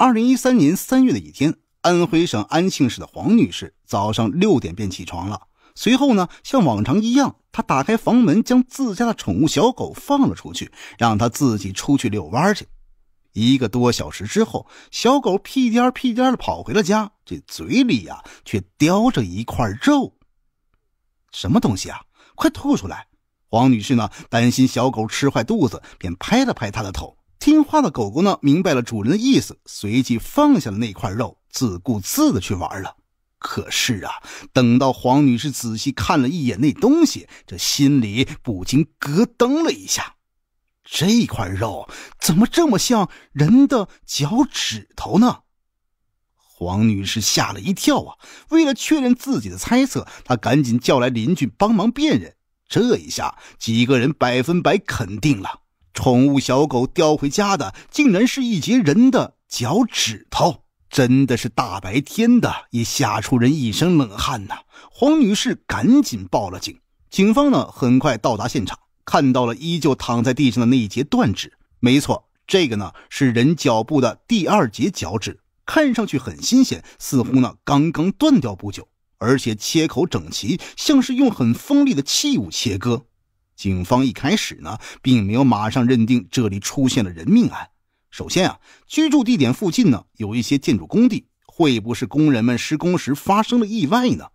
二零一三年三月的一天，安徽省安庆市的黄女士早上六点便起床了。随后呢，像往常一样，她打开房门，将自家的宠物小狗放了出去，让它自己出去遛弯去。一个多小时之后，小狗屁颠屁颠的跑回了家，这嘴里呀却叼着一块肉。什么东西啊？快吐出来！黄女士呢，担心小狗吃坏肚子，便拍了拍它的头。听话的狗狗呢，明白了主人的意思，随即放下了那块肉，自顾自的去玩了。可是啊，等到黄女士仔细看了一眼那东西，这心里不禁咯噔了一下。这块肉怎么这么像人的脚趾头呢？黄女士吓了一跳啊！为了确认自己的猜测，她赶紧叫来邻居帮忙辨认。这一下，几个人百分百肯定了。宠物小狗叼回家的，竟然是一截人的脚趾头，真的是大白天的，也吓出人一身冷汗呐！黄女士赶紧报了警，警方呢很快到达现场，看到了依旧躺在地上的那一截断指。没错，这个呢是人脚部的第二节脚趾，看上去很新鲜，似乎呢刚刚断掉不久，而且切口整齐，像是用很锋利的器物切割。警方一开始呢，并没有马上认定这里出现了人命案。首先啊，居住地点附近呢，有一些建筑工地，会不会是工人们施工时发生了意外呢？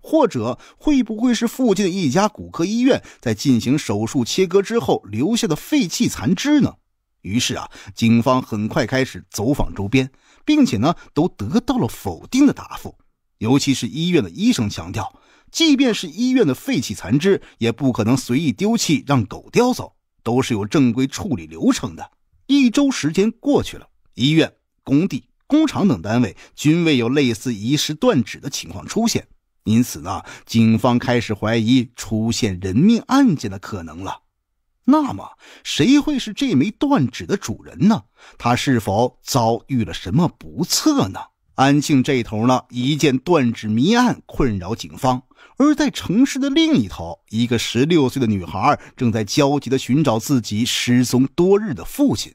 或者会不会是附近的一家骨科医院在进行手术切割之后留下的废弃残肢呢？于是啊，警方很快开始走访周边，并且呢，都得到了否定的答复。尤其是医院的医生强调。即便是医院的废弃残肢，也不可能随意丢弃让狗叼走，都是有正规处理流程的。一周时间过去了，医院、工地、工厂等单位均未有类似遗失断指的情况出现，因此呢，警方开始怀疑出现人命案件的可能了。那么，谁会是这枚断指的主人呢？他是否遭遇了什么不测呢？安庆这头呢，一件断指迷案困扰警方；而在城市的另一头，一个十六岁的女孩正在焦急地寻找自己失踪多日的父亲。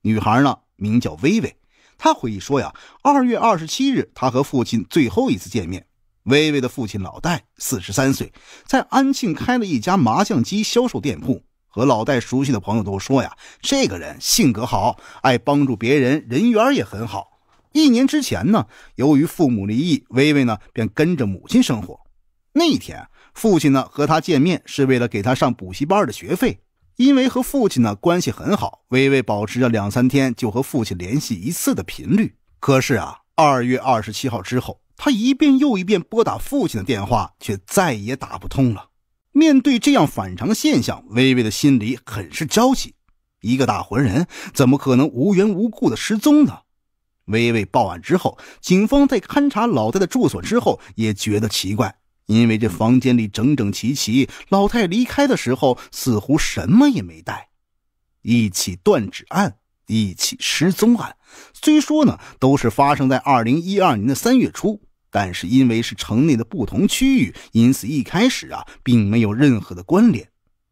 女孩呢，名叫薇薇。她回忆说：“呀，二月二十七日，她和父亲最后一次见面。”薇薇的父亲老戴，四十三岁，在安庆开了一家麻将机销售店铺。和老戴熟悉的朋友都说：“呀，这个人性格好，爱帮助别人，人缘也很好。”一年之前呢，由于父母离异，薇薇呢便跟着母亲生活。那一天，父亲呢和她见面是为了给她上补习班的学费。因为和父亲呢关系很好，薇薇保持着两三天就和父亲联系一次的频率。可是啊，二月二十七号之后，他一遍又一遍拨打父亲的电话，却再也打不通了。面对这样反常的现象，薇薇的心里很是焦急。一个大活人怎么可能无缘无故的失踪呢？微微报案之后，警方在勘查老太的住所之后，也觉得奇怪，因为这房间里整整齐齐，老太离开的时候似乎什么也没带。一起断指案，一起失踪案，虽说呢都是发生在二零一二年的三月初，但是因为是城内的不同区域，因此一开始啊并没有任何的关联，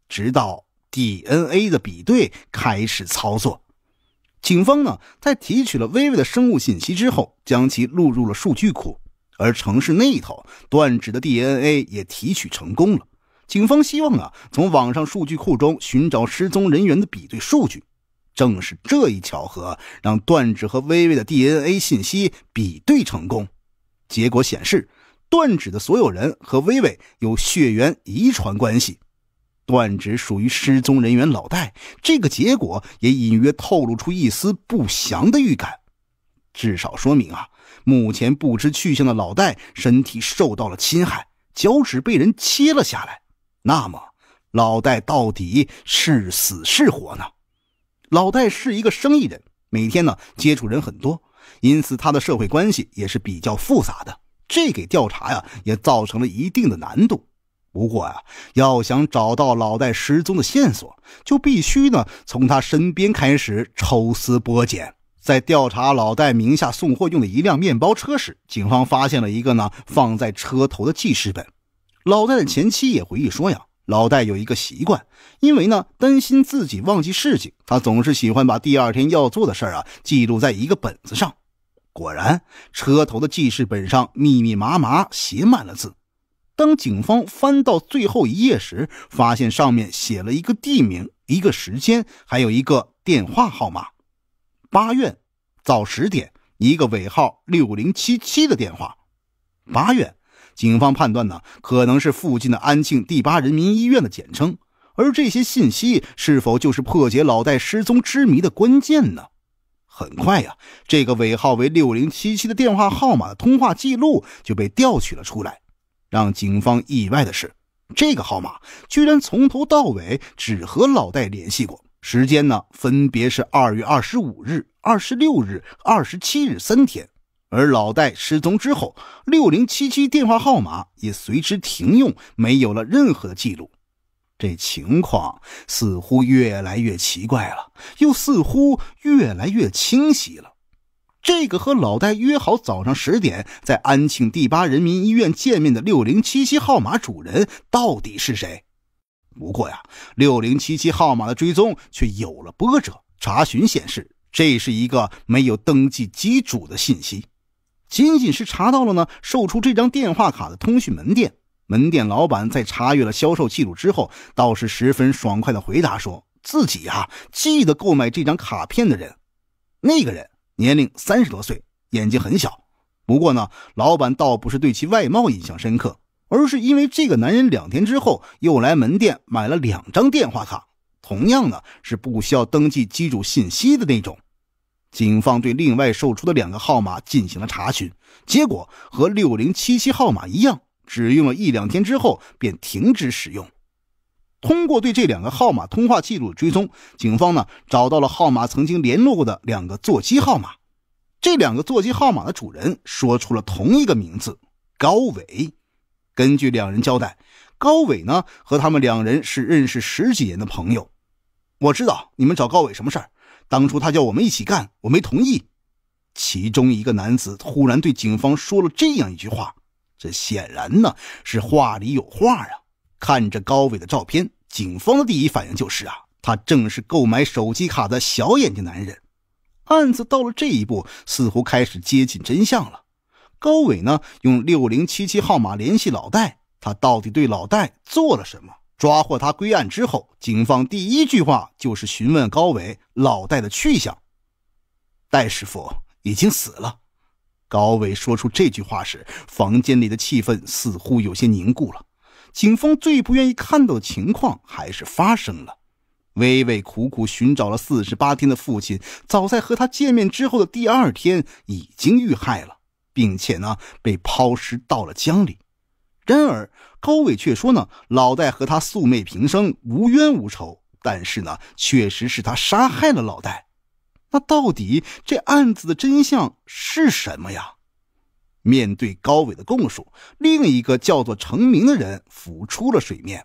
直到 DNA 的比对开始操作。警方呢，在提取了薇薇的生物信息之后，将其录入了数据库。而城市那一头，断指的 DNA 也提取成功了。警方希望啊，从网上数据库中寻找失踪人员的比对数据。正是这一巧合，让断指和薇薇的 DNA 信息比对成功。结果显示，断指的所有人和薇薇有血缘遗传关系。断指属于失踪人员老戴，这个结果也隐约透露出一丝不祥的预感。至少说明啊，目前不知去向的老戴身体受到了侵害，脚趾被人切了下来。那么，老戴到底是死是活呢？老戴是一个生意人，每天呢接触人很多，因此他的社会关系也是比较复杂的，这给调查呀也造成了一定的难度。不过呀，要想找到老戴失踪的线索，就必须呢从他身边开始抽丝剥茧。在调查老戴名下送货用的一辆面包车时，警方发现了一个呢放在车头的记事本。老戴的前妻也回忆说呀，老戴有一个习惯，因为呢担心自己忘记事情，他总是喜欢把第二天要做的事儿啊记录在一个本子上。果然，车头的记事本上密密麻麻写满了字。当警方翻到最后一页时，发现上面写了一个地名、一个时间，还有一个电话号码。八院，早十点，一个尾号六零七七的电话。八院，警方判断呢，可能是附近的安庆第八人民医院的简称。而这些信息是否就是破解老戴失踪之谜的关键呢？很快呀，这个尾号为六零七七的电话号码的通话记录就被调取了出来。让警方意外的是，这个号码居然从头到尾只和老戴联系过，时间呢分别是二月二十五日、二十六日、二十七日三天。而老戴失踪之后，六零七七电话号码也随之停用，没有了任何记录。这情况似乎越来越奇怪了，又似乎越来越清晰了。这个和老戴约好早上十点在安庆第八人民医院见面的六零七七号码主人到底是谁？不过呀，六零七七号码的追踪却有了波折。查询显示，这是一个没有登记机主的信息，仅仅是查到了呢售出这张电话卡的通讯门店。门店老板在查阅了销售记录之后，倒是十分爽快地回答说自己呀记得购买这张卡片的人，那个人。年龄三十多岁，眼睛很小。不过呢，老板倒不是对其外貌印象深刻，而是因为这个男人两天之后又来门店买了两张电话卡，同样呢是不需要登记机主信息的那种。警方对另外售出的两个号码进行了查询，结果和六零七七号码一样，只用了一两天之后便停止使用。通过对这两个号码通话记录的追踪，警方呢找到了号码曾经联络过的两个座机号码，这两个座机号码的主人说出了同一个名字高伟。根据两人交代，高伟呢和他们两人是认识十几年的朋友。我知道你们找高伟什么事儿，当初他叫我们一起干，我没同意。其中一个男子忽然对警方说了这样一句话，这显然呢是话里有话啊。看着高伟的照片，警方的第一反应就是啊，他正是购买手机卡的小眼睛男人。案子到了这一步，似乎开始接近真相了。高伟呢，用六零七七号码联系老戴，他到底对老戴做了什么？抓获他归案之后，警方第一句话就是询问高伟老戴的去向。戴师傅已经死了。高伟说出这句话时，房间里的气氛似乎有些凝固了。警方最不愿意看到的情况还是发生了。薇薇苦苦寻找了四十八天的父亲，早在和他见面之后的第二天已经遇害了，并且呢被抛尸到了江里。然而高伟却说呢，老戴和他素昧平生，无冤无仇，但是呢，确实是他杀害了老戴。那到底这案子的真相是什么呀？面对高伟的供述，另一个叫做程明的人浮出了水面。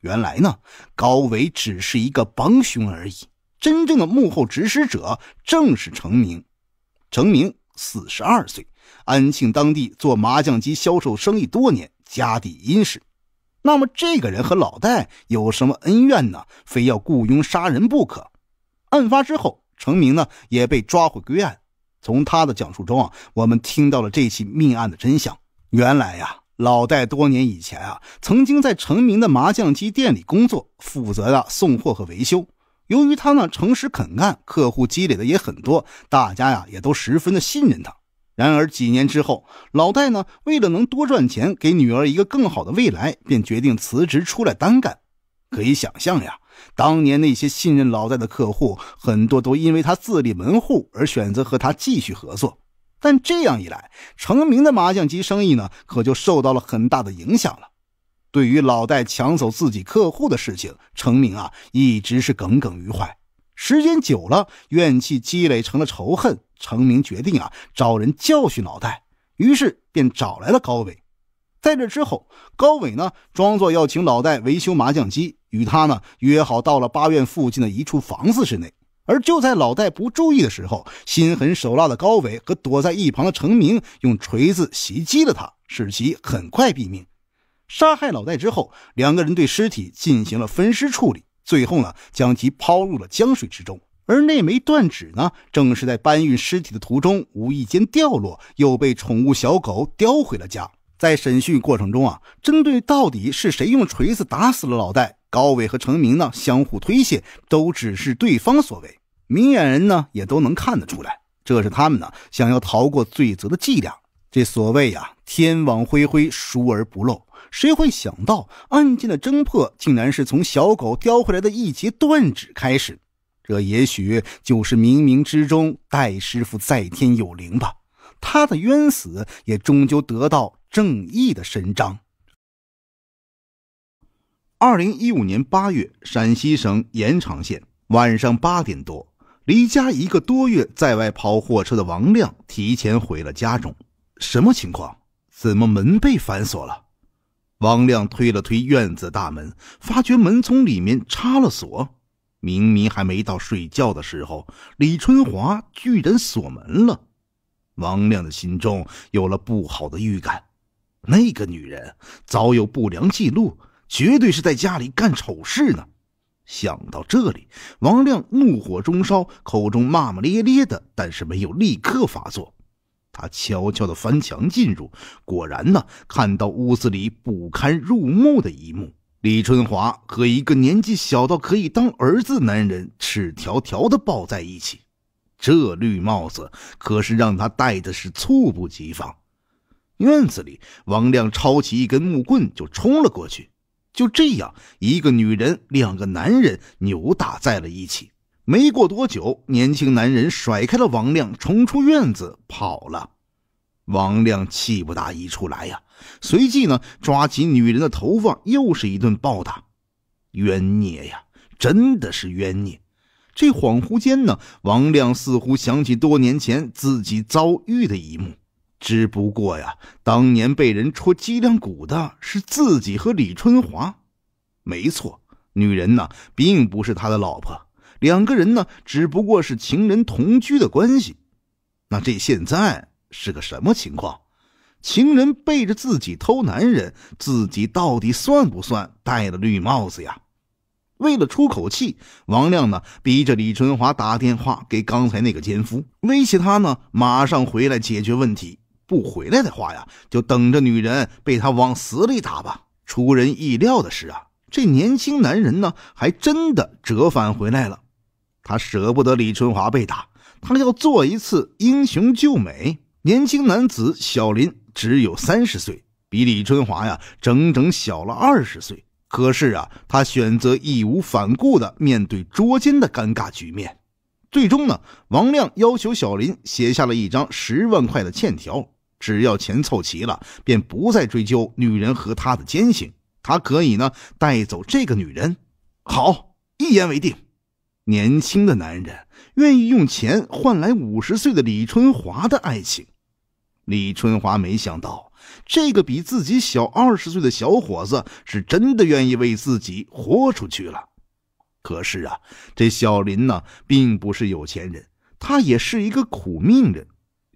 原来呢，高伟只是一个帮凶而已，真正的幕后指使者正是程明。程明四十二岁，安庆当地做麻将机销售生意多年，家底殷实。那么这个人和老戴有什么恩怨呢？非要雇佣杀人不可。案发之后，程明呢也被抓回归案。从他的讲述中啊，我们听到了这起命案的真相。原来呀，老戴多年以前啊，曾经在成名的麻将机店里工作，负责的送货和维修。由于他呢诚实肯干，客户积累的也很多，大家呀也都十分的信任他。然而几年之后，老戴呢为了能多赚钱，给女儿一个更好的未来，便决定辞职出来单干。可以想象呀。当年那些信任老戴的客户，很多都因为他自立门户而选择和他继续合作，但这样一来，成明的麻将机生意呢，可就受到了很大的影响了。对于老戴抢走自己客户的事情，成明啊一直是耿耿于怀，时间久了，怨气积累成了仇恨。成明决定啊找人教训老戴，于是便找来了高伟。在这之后，高伟呢装作要请老戴维修麻将机，与他呢约好到了八院附近的一处房子之内。而就在老戴不注意的时候，心狠手辣的高伟和躲在一旁的程明用锤子袭击了他，使其很快毙命。杀害老戴之后，两个人对尸体进行了分尸处理，最后呢将其抛入了江水之中。而那枚断指呢，正是在搬运尸体的途中无意间掉落，又被宠物小狗叼回了家。在审讯过程中啊，针对到底是谁用锤子打死了老戴，高伟和程明呢相互推卸，都只是对方所为。明眼人呢也都能看得出来，这是他们呢想要逃过罪责的伎俩。这所谓呀，天网恢恢，疏而不漏。谁会想到案件的侦破竟然是从小狗叼回来的一截断指开始？这也许就是冥冥之中戴师傅在天有灵吧。他的冤死也终究得到正义的伸张。二零一五年八月，陕西省延长县晚上八点多，离家一个多月在外跑货车的王亮提前回了家中。什么情况？怎么门被反锁了？王亮推了推院子大门，发觉门从里面插了锁。明明还没到睡觉的时候，李春华居然锁门了。王亮的心中有了不好的预感，那个女人早有不良记录，绝对是在家里干丑事呢。想到这里，王亮怒火中烧，口中骂骂咧咧的，但是没有立刻发作。他悄悄地翻墙进入，果然呢，看到屋子里不堪入目的一幕：李春华和一个年纪小到可以当儿子的男人赤条条地抱在一起。这绿帽子可是让他戴的是猝不及防。院子里，王亮抄起一根木棍就冲了过去。就这样，一个女人，两个男人扭打在了一起。没过多久，年轻男人甩开了王亮，冲出院子跑了。王亮气不打一处来呀，随即呢，抓起女人的头发又是一顿暴打。冤孽呀，真的是冤孽！这恍惚间呢，王亮似乎想起多年前自己遭遇的一幕。只不过呀，当年被人戳脊梁骨的是自己和李春华，没错，女人呢并不是他的老婆，两个人呢只不过是情人同居的关系。那这现在是个什么情况？情人背着自己偷男人，自己到底算不算戴了绿帽子呀？为了出口气，王亮呢逼着李春华打电话给刚才那个奸夫，威胁他呢马上回来解决问题，不回来的话呀就等着女人被他往死里打吧。出人意料的是啊，这年轻男人呢还真的折返回来了，他舍不得李春华被打，他要做一次英雄救美。年轻男子小林只有三十岁，比李春华呀整整小了二十岁。可是啊，他选择义无反顾地面对捉奸的尴尬局面。最终呢，王亮要求小林写下了一张十万块的欠条，只要钱凑齐了，便不再追究女人和他的奸情。他可以呢带走这个女人。好，一言为定。年轻的男人愿意用钱换来五十岁的李春华的爱情。李春华没想到。这个比自己小二十岁的小伙子是真的愿意为自己豁出去了。可是啊，这小林呢，并不是有钱人，他也是一个苦命人。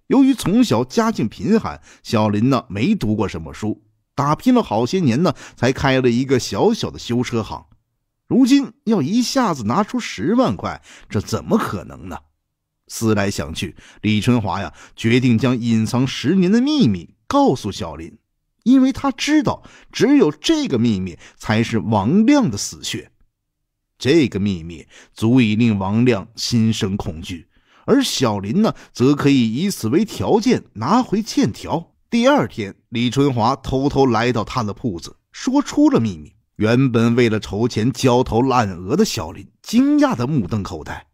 由于从小家境贫寒，小林呢没读过什么书，打拼了好些年呢，才开了一个小小的修车行。如今要一下子拿出十万块，这怎么可能呢？思来想去，李春华呀，决定将隐藏十年的秘密。告诉小林，因为他知道，只有这个秘密才是王亮的死穴。这个秘密足以令王亮心生恐惧，而小林呢，则可以以此为条件拿回欠条。第二天，李春华偷偷来到他的铺子，说出了秘密。原本为了筹钱焦头烂额的小林，惊讶的目瞪口呆。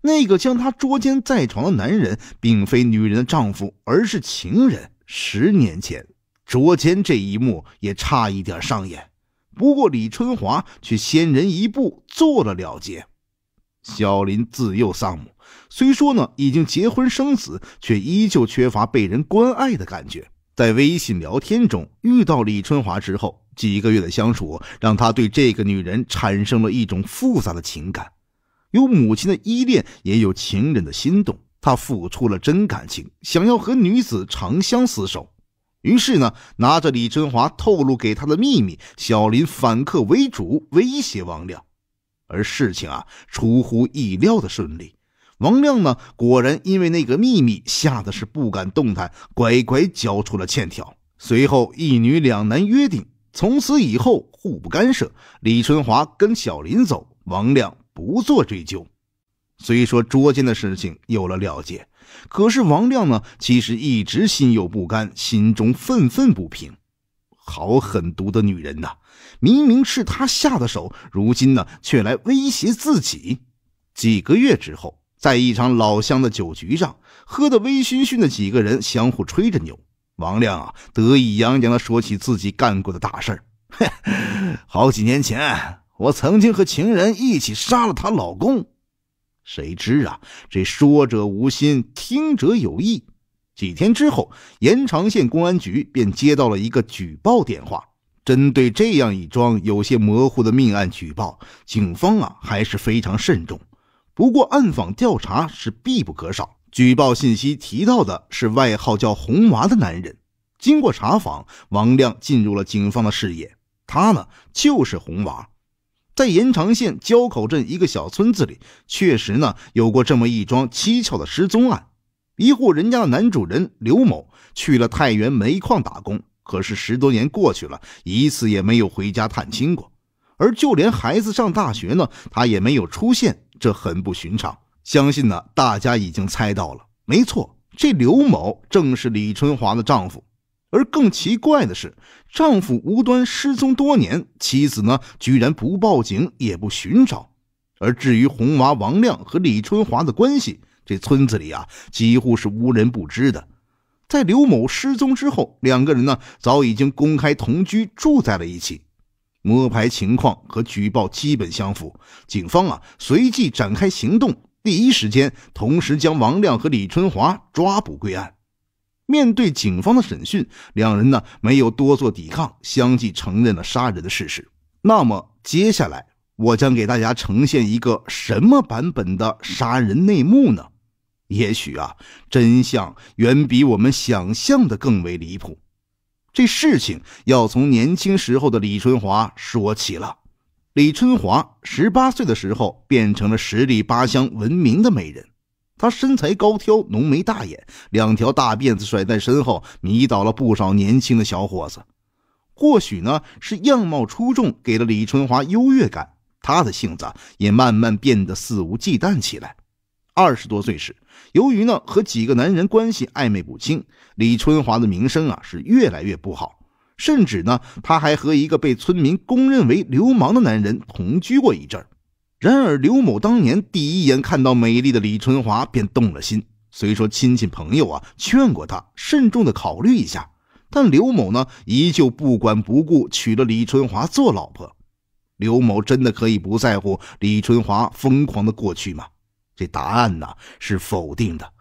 那个将他捉奸在床的男人，并非女人的丈夫，而是情人。十年前，捉奸这一幕也差一点上演，不过李春华却先人一步做了了结。小林自幼丧母，虽说呢已经结婚生子，却依旧缺乏被人关爱的感觉。在微信聊天中遇到李春华之后，几个月的相处让他对这个女人产生了一种复杂的情感，有母亲的依恋，也有情人的心动。他付出了真感情，想要和女子长相厮守。于是呢，拿着李春华透露给他的秘密，小林反客为主，威胁王亮。而事情啊，出乎意料的顺利。王亮呢，果然因为那个秘密吓得是不敢动弹，乖乖交出了欠条。随后，一女两男约定，从此以后互不干涉。李春华跟小林走，王亮不做追究。虽说捉奸的事情有了了结，可是王亮呢，其实一直心有不甘，心中愤愤不平。好狠毒的女人呐！明明是他下的手，如今呢，却来威胁自己。几个月之后，在一场老乡的酒局上，喝得微醺醺的几个人相互吹着牛。王亮啊，得意洋洋地说起自己干过的大事儿：“嘿，好几年前，我曾经和情人一起杀了她老公。”谁知啊，这说者无心，听者有意。几天之后，延长县公安局便接到了一个举报电话。针对这样一桩有些模糊的命案举报，警方啊还是非常慎重。不过，暗访调查是必不可少。举报信息提到的是外号叫红娃的男人。经过查访，王亮进入了警方的视野。他呢，就是红娃。在延长县交口镇一个小村子里，确实呢有过这么一桩蹊跷的失踪案。一户人家的男主人刘某去了太原煤矿打工，可是十多年过去了，一次也没有回家探亲过。而就连孩子上大学呢，他也没有出现，这很不寻常。相信呢，大家已经猜到了，没错，这刘某正是李春华的丈夫。而更奇怪的是，丈夫无端失踪多年，妻子呢，居然不报警也不寻找。而至于红娃王亮和李春华的关系，这村子里啊，几乎是无人不知的。在刘某失踪之后，两个人呢，早已经公开同居住在了一起。摸排情况和举报基本相符，警方啊，随即展开行动，第一时间同时将王亮和李春华抓捕归案。面对警方的审讯，两人呢没有多做抵抗，相继承认了杀人的事实。那么接下来，我将给大家呈现一个什么版本的杀人内幕呢？也许啊，真相远比我们想象的更为离谱。这事情要从年轻时候的李春华说起了。李春华十八岁的时候，变成了十里八乡闻名的美人。她身材高挑，浓眉大眼，两条大辫子甩在身后，迷倒了不少年轻的小伙子。或许呢，是样貌出众给了李春华优越感，她的性子也慢慢变得肆无忌惮起来。二十多岁时，由于呢和几个男人关系暧昧不清，李春华的名声啊是越来越不好，甚至呢，她还和一个被村民公认为流氓的男人同居过一阵儿。然而，刘某当年第一眼看到美丽的李春华便动了心。虽说亲戚朋友啊劝过他慎重的考虑一下，但刘某呢依旧不管不顾娶了李春华做老婆。刘某真的可以不在乎李春华疯狂的过去吗？这答案呢是否定的。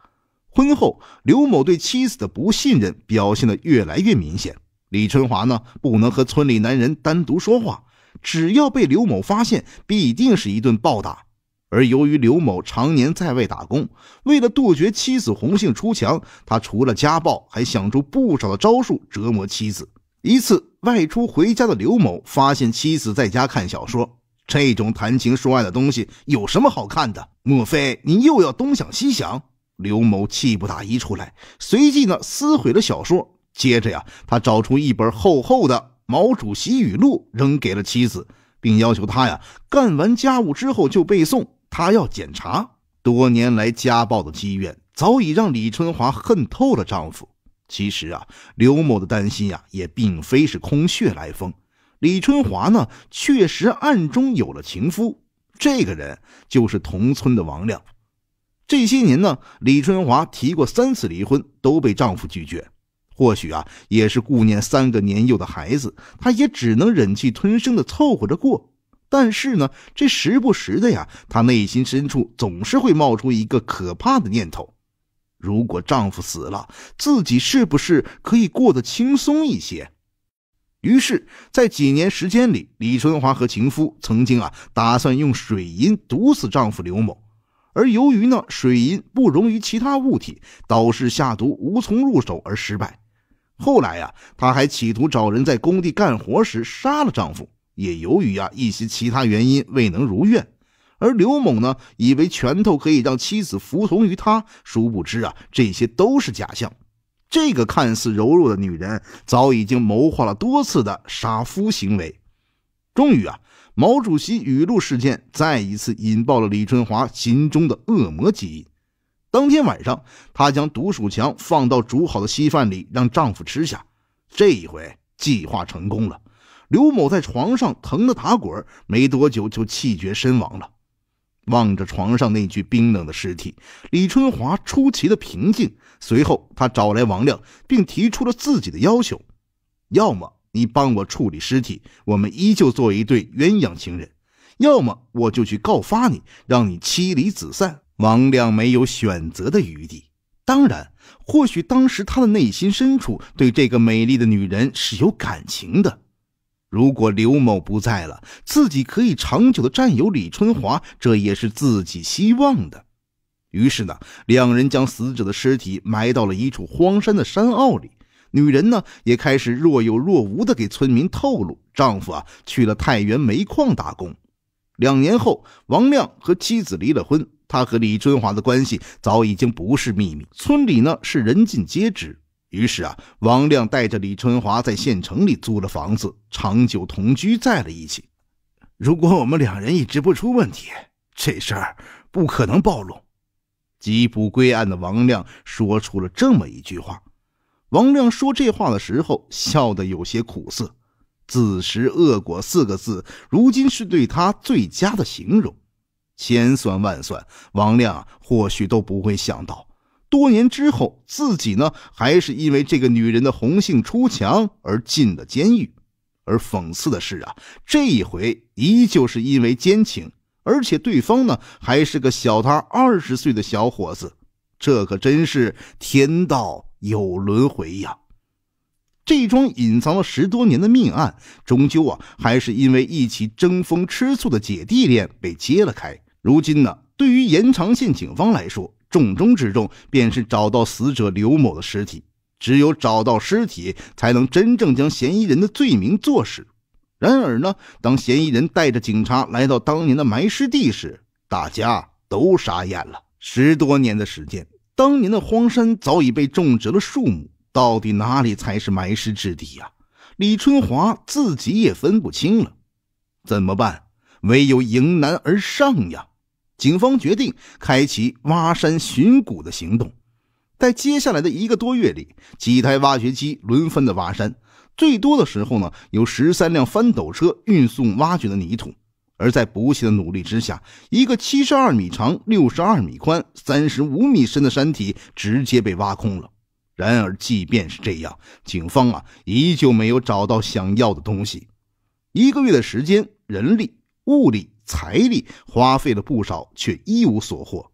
婚后，刘某对妻子的不信任表现得越来越明显。李春华呢不能和村里男人单独说话。只要被刘某发现，必定是一顿暴打。而由于刘某常年在外打工，为了杜绝妻子红杏出墙，他除了家暴，还想出不少的招数折磨妻子。一次外出回家的刘某发现妻子在家看小说，这种谈情说爱的东西有什么好看的？莫非你又要东想西想？刘某气不打一处来，随即呢撕毁了小说。接着呀，他找出一本厚厚的。毛主席语录扔给了妻子，并要求他呀干完家务之后就背诵，他要检查。多年来家暴的积怨早已让李春华恨透了丈夫。其实啊，刘某的担心呀也并非是空穴来风。李春华呢确实暗中有了情夫，这个人就是同村的王亮。这些年呢，李春华提过三次离婚，都被丈夫拒绝。或许啊，也是顾念三个年幼的孩子，她也只能忍气吞声的凑合着过。但是呢，这时不时的呀，她内心深处总是会冒出一个可怕的念头：如果丈夫死了，自己是不是可以过得轻松一些？于是，在几年时间里，李春华和情夫曾经啊，打算用水银毒死丈夫刘某，而由于呢，水银不溶于其他物体，导致下毒无从入手而失败。后来呀，她还企图找人在工地干活时杀了丈夫，也由于啊一些其他原因未能如愿。而刘猛呢，以为拳头可以让妻子服从于他，殊不知啊，这些都是假象。这个看似柔弱的女人，早已经谋划了多次的杀夫行为。终于啊，毛主席语录事件再一次引爆了李春华心中的恶魔基因。当天晚上，她将毒鼠强放到煮好的稀饭里，让丈夫吃下。这一回，计划成功了。刘某在床上疼得打滚，没多久就气绝身亡了。望着床上那具冰冷的尸体，李春华出奇的平静。随后，他找来王亮，并提出了自己的要求：要么你帮我处理尸体，我们依旧做一对鸳鸯情人；要么我就去告发你，让你妻离子散。王亮没有选择的余地。当然，或许当时他的内心深处对这个美丽的女人是有感情的。如果刘某不在了，自己可以长久的占有李春华，这也是自己希望的。于是呢，两人将死者的尸体埋到了一处荒山的山坳里。女人呢，也开始若有若无的给村民透露，丈夫啊去了太原煤矿打工。两年后，王亮和妻子离了婚。他和李春华的关系早已经不是秘密，村里呢是人尽皆知。于是啊，王亮带着李春华在县城里租了房子，长久同居在了一起。如果我们两人一直不出问题，这事儿不可能暴露。缉捕归案的王亮说出了这么一句话。王亮说这话的时候，笑得有些苦涩。“自食恶果”四个字，如今是对他最佳的形容。千算万算，王亮或许都不会想到，多年之后自己呢，还是因为这个女人的红杏出墙而进了监狱。而讽刺的是啊，这一回依旧是因为奸情，而且对方呢还是个小他二十岁的小伙子。这可真是天道有轮回呀！这桩隐藏了十多年的命案，终究啊，还是因为一起争风吃醋的姐弟恋被揭了开。如今呢，对于延长县警方来说，重中之重便是找到死者刘某的尸体。只有找到尸体，才能真正将嫌疑人的罪名坐实。然而呢，当嫌疑人带着警察来到当年的埋尸地时，大家都傻眼了。十多年的时间，当年的荒山早已被种植了树木，到底哪里才是埋尸之地呀？李春华自己也分不清了，怎么办？唯有迎难而上呀！警方决定开启挖山寻骨的行动，在接下来的一个多月里，几台挖掘机轮番的挖山，最多的时候呢，有十三辆翻斗车运送挖掘的泥土。而在不懈的努力之下，一个七十二米长、六十二米宽、三十五米深的山体直接被挖空了。然而，即便是这样，警方啊依旧没有找到想要的东西。一个月的时间，人力物力。财力花费了不少，却一无所获，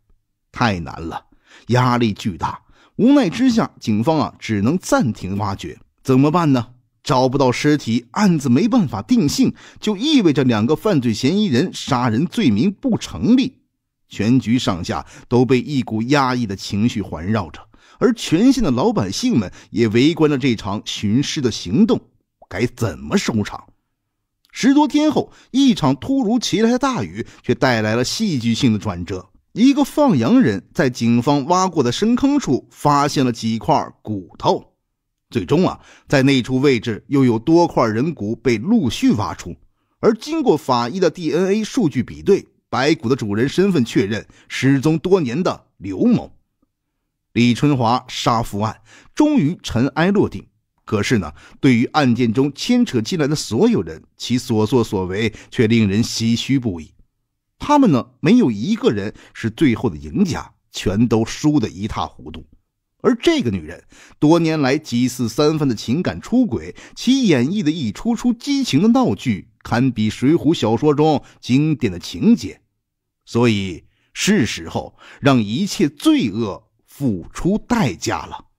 太难了，压力巨大。无奈之下，警方啊只能暂停挖掘，怎么办呢？找不到尸体，案子没办法定性，就意味着两个犯罪嫌疑人杀人罪名不成立。全局上下都被一股压抑的情绪环绕着，而全县的老百姓们也围观了这场寻尸的行动，该怎么收场？十多天后，一场突如其来的大雨却带来了戏剧性的转折。一个放羊人在警方挖过的深坑处发现了几块骨头，最终啊，在那处位置又有多块人骨被陆续挖出。而经过法医的 DNA 数据比对，白骨的主人身份确认，失踪多年的刘某、李春华杀父案终于尘埃落定。可是呢，对于案件中牵扯进来的所有人，其所作所为却令人唏嘘不已。他们呢，没有一个人是最后的赢家，全都输得一塌糊涂。而这个女人，多年来几次三番的情感出轨，其演绎的一出出激情的闹剧，堪比水浒小说中经典的情节。所以，是时候让一切罪恶付出代价了。